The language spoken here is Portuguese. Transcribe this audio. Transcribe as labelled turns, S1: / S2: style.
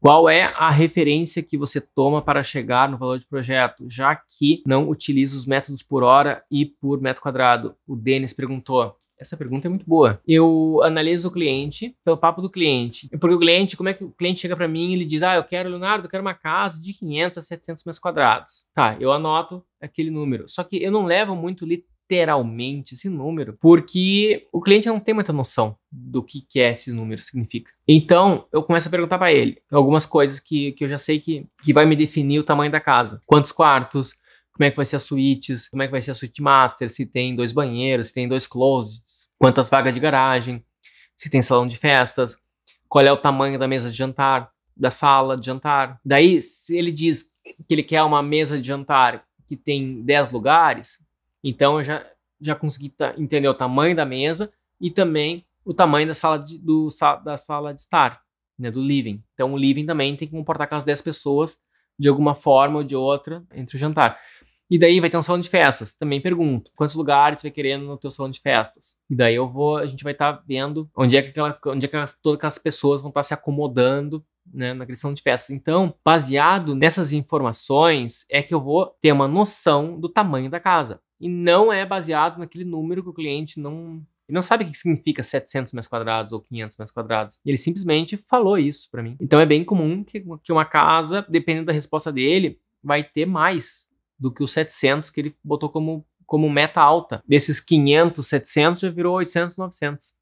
S1: Qual é a referência que você toma para chegar no valor de projeto, já que não utiliza os métodos por hora e por metro quadrado? O Denis perguntou. Essa pergunta é muito boa. Eu analiso o cliente pelo papo do cliente. Porque o cliente, como é que o cliente chega para mim e ele diz: Ah, eu quero, Leonardo, eu quero uma casa de 500 a 700 metros quadrados. Tá, eu anoto aquele número. Só que eu não levo muito literalmente esse número, porque o cliente não tem muita noção do que, que é esse número significa. Então, eu começo a perguntar para ele algumas coisas que, que eu já sei que, que vai me definir o tamanho da casa. Quantos quartos, como é que vai ser as suítes, como é que vai ser a suíte master, se tem dois banheiros, se tem dois closets, quantas vagas de garagem, se tem salão de festas, qual é o tamanho da mesa de jantar, da sala de jantar. Daí, se ele diz que ele quer uma mesa de jantar que tem 10 lugares, então eu já, já consegui entender o tamanho da mesa e também o tamanho da sala de, do, da sala de estar, né, do living. Então o living também tem que comportar aquelas 10 pessoas de alguma forma ou de outra entre o jantar. E daí vai ter um salão de festas. Também pergunto, quantos lugares você vai querendo no teu salão de festas? E daí eu vou, a gente vai estar tá vendo onde é que, aquela, onde é que todas aquelas pessoas vão estar tá se acomodando né, na questão de festas. Então, baseado nessas informações, é que eu vou ter uma noção do tamanho da casa. E não é baseado naquele número que o cliente não ele não sabe o que significa 700 metros quadrados ou 500 metros quadrados. Ele simplesmente falou isso para mim. Então é bem comum que, que uma casa, dependendo da resposta dele, vai ter mais do que os 700 que ele botou como, como meta alta. Desses 500, 700 já virou 800, 900.